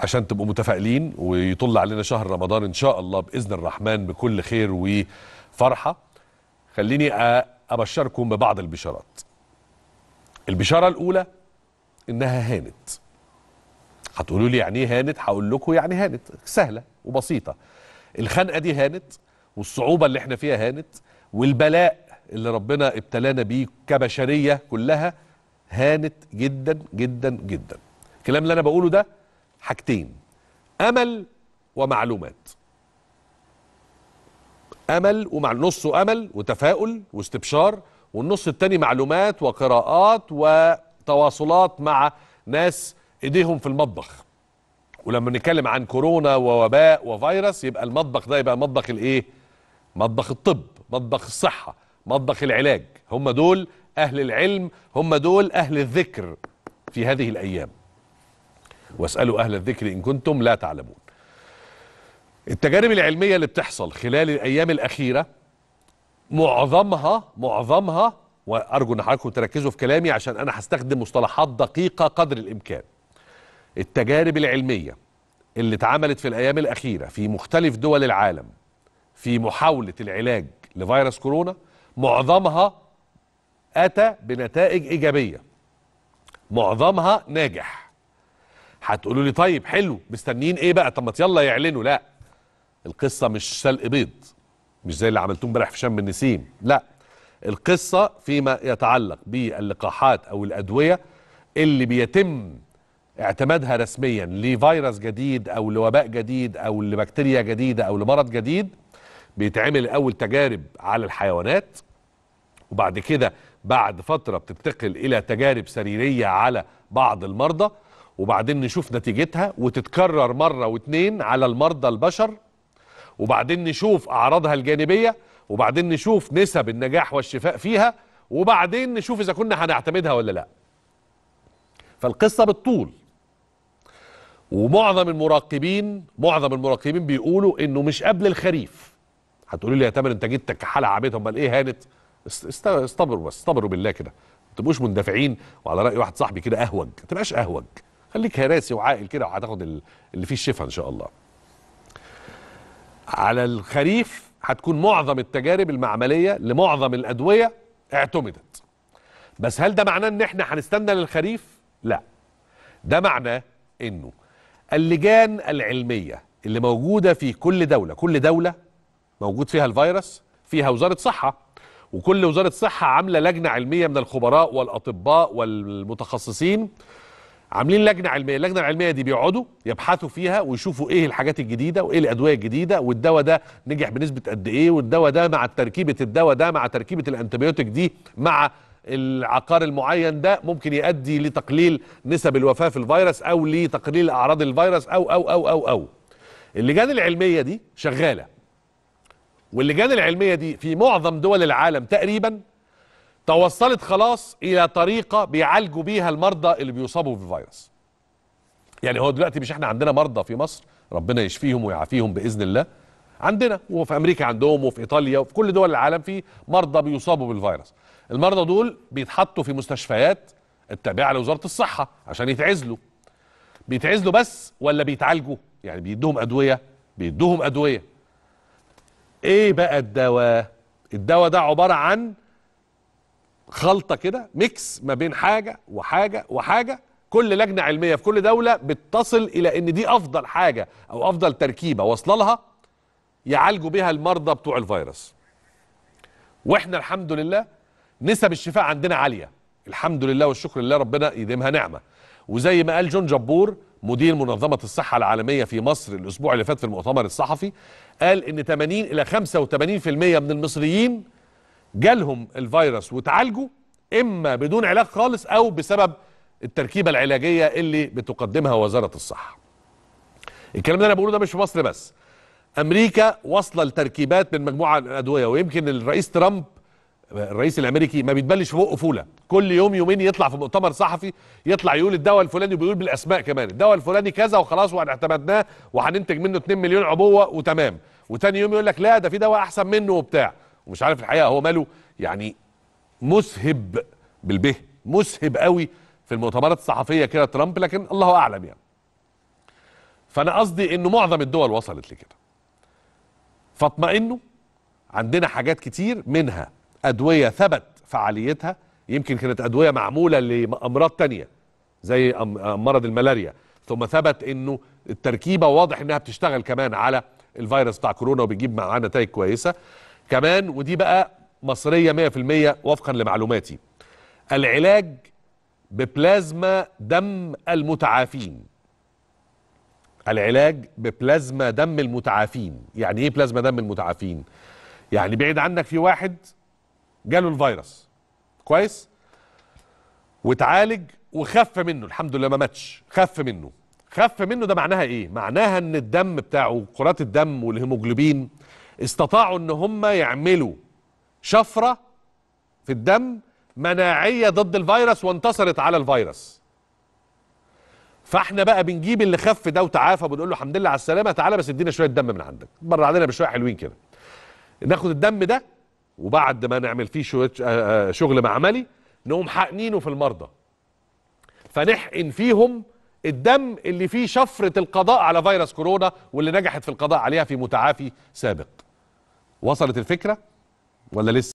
عشان تبقوا متفائلين ويطل علينا شهر رمضان ان شاء الله باذن الرحمن بكل خير وفرحه خليني ابشركم ببعض البشارات البشاره الاولى انها هانت هتقولوا لي يعني ايه هانت هقول لكم يعني هانت سهله وبسيطه الخنقه دي هانت والصعوبه اللي احنا فيها هانت والبلاء اللي ربنا ابتلانا بيه كبشريه كلها هانت جدا جدا جدا الكلام اللي انا بقوله ده حاجتين امل ومعلومات امل ومع نصه امل وتفاؤل واستبشار والنص التاني معلومات وقراءات وتواصلات مع ناس ايديهم في المطبخ ولما نتكلم عن كورونا ووباء وفيروس يبقى المطبخ ده يبقى مطبخ الايه مطبخ الطب مطبخ الصحه مطبخ العلاج هم دول اهل العلم هم دول اهل الذكر في هذه الايام واسألوا أهل الذكر إن كنتم لا تعلمون التجارب العلمية اللي بتحصل خلال الأيام الأخيرة معظمها معظمها وأرجو أن حضراتكم تركزوا في كلامي عشان أنا هستخدم مصطلحات دقيقة قدر الإمكان التجارب العلمية اللي اتعملت في الأيام الأخيرة في مختلف دول العالم في محاولة العلاج لفيروس كورونا معظمها أتى بنتائج إيجابية معظمها ناجح هتقولوا لي طيب حلو مستنيين ايه بقى طب ما يلا يعلنوا لا القصه مش سلق بيض مش زي اللي عملتوه امبارح في شم النسيم لا القصه فيما يتعلق باللقاحات او الادويه اللي بيتم اعتمادها رسميا لفيروس جديد او لوباء جديد او لبكتيريا جديده او لمرض جديد بيتعمل اول تجارب على الحيوانات وبعد كده بعد فتره بتنتقل الى تجارب سريريه على بعض المرضى وبعدين نشوف نتيجتها وتتكرر مرة واتنين على المرضى البشر وبعدين نشوف أعراضها الجانبية وبعدين نشوف نسب النجاح والشفاء فيها وبعدين نشوف إذا كنا هنعتمدها ولا لا فالقصة بالطول ومعظم المراقبين معظم المراقبين بيقولوا انه مش قبل الخريف هتقولوا لي يا تامر انت جيت كحالة عبيط امال ايه هانت استبروا بس استبروا بالله كده ما تبقوش مندفعين وعلى راي واحد صاحبي كده اهوج ما تبقاش اهوج خليك هراسي وعاقل كده وهتاخد اللي فيه الشفا ان شاء الله على الخريف هتكون معظم التجارب المعمليه لمعظم الادويه اعتمدت بس هل ده معناه ان احنا هنستنى للخريف لا ده معناه انه اللجان العلميه اللي موجوده في كل دوله كل دوله موجود فيها الفيروس فيها وزاره صحه وكل وزاره صحه عامله لجنه علميه من الخبراء والاطباء والمتخصصين عاملين لجنه علميه اللجنه العلميه دي بيقعدوا يبحثوا فيها ويشوفوا ايه الحاجات الجديده وايه الادويه الجديده والدواء ده نجح بنسبه قد ايه والدواء ده مع تركيبه الدواء ده مع تركيبه الانتبيوتك دي مع العقار المعين ده ممكن يؤدي لتقليل نسب الوفاه في الفيروس او لتقليل اعراض الفيروس او او او او او اللجان العلميه دي شغاله واللجان العلميه دي في معظم دول العالم تقريبا توصلت خلاص الى طريقه بيعالجوا بيها المرضى اللي بيصابوا بالفيروس يعني هو دلوقتي مش احنا عندنا مرضى في مصر ربنا يشفيهم ويعافيهم باذن الله عندنا وفي امريكا عندهم وفي ايطاليا وفي كل دول العالم في مرضى بيصابوا بالفيروس المرضى دول بيتحطوا في مستشفيات التابعه لوزاره الصحه عشان يتعزلوا بيتعزلوا بس ولا بيتعالجوا يعني بيدوهم ادويه بيدوهم ادويه ايه بقى الدواء الدواء ده عباره عن خلطه كده ميكس ما بين حاجه وحاجه وحاجه كل لجنه علميه في كل دوله بتصل الى ان دي افضل حاجه او افضل تركيبه واصله لها يعالجوا بيها المرضى بتوع الفيروس واحنا الحمد لله نسب الشفاء عندنا عاليه الحمد لله والشكر لله ربنا يديمها نعمه وزي ما قال جون جبور مدير منظمة الصحة العالمية في مصر الأسبوع اللي فات في المؤتمر الصحفي قال إن 80 إلى 85% من المصريين جالهم الفيروس وتعالجوا اما بدون علاج خالص او بسبب التركيبه العلاجيه اللي بتقدمها وزاره الصحه. الكلام ده انا بقوله ده مش في مصر بس. امريكا واصله لتركيبات من مجموعه الادويه ويمكن الرئيس ترامب الرئيس الامريكي ما بيتبلش بقه فوله كل يوم يومين يطلع في مؤتمر صحفي يطلع يقول الدواء الفلاني وبيقول بالاسماء كمان الدواء الفلاني كذا وخلاص واعتمدناه وهننتج منه 2 مليون عبوه وتمام وتاني يوم يقول لك لا ده في دواء احسن منه وبتاع مش عارف الحقيقه هو ماله يعني مسهب بالبه مسهب قوي في المؤتمرات الصحفيه كده ترامب لكن الله اعلم يعني فانا قصدي انه معظم الدول وصلت لكده فاطمئنوا عندنا حاجات كتير منها ادويه ثبت فعاليتها يمكن كانت ادويه معموله لامراض تانية زي مرض الملاريا ثم ثبت انه التركيبه واضح انها بتشتغل كمان على الفيروس بتاع كورونا وبتجيب معاه نتائج كويسه كمان ودي بقى مصرية 100% وفقا لمعلوماتي العلاج ببلازما دم المتعافين العلاج ببلازما دم المتعافين يعني ايه بلازما دم المتعافين يعني بعيد عنك في واحد جاله الفيروس كويس واتعالج وخف منه الحمد لله ما ماتش خف منه خف منه ده معناها ايه معناها ان الدم بتاعه كرات الدم والهيموجلوبين استطاعوا ان هم يعملوا شفرة في الدم مناعية ضد الفيروس وانتصرت على الفيروس فاحنا بقى بنجيب اللي خف ده وتعافى بنقول له الحمد لله على السلامة تعالى بس ادينا شوية دم من عندك برع علينا بشوية حلوين كده ناخد الدم ده وبعد ما نعمل فيه شوية آه، آه، شغل معملي نقوم حقنينه في المرضى فنحقن فيهم الدم اللي فيه شفرة القضاء على فيروس كورونا واللي نجحت في القضاء عليها في متعافي سابق وصلت الفكره ولا لسه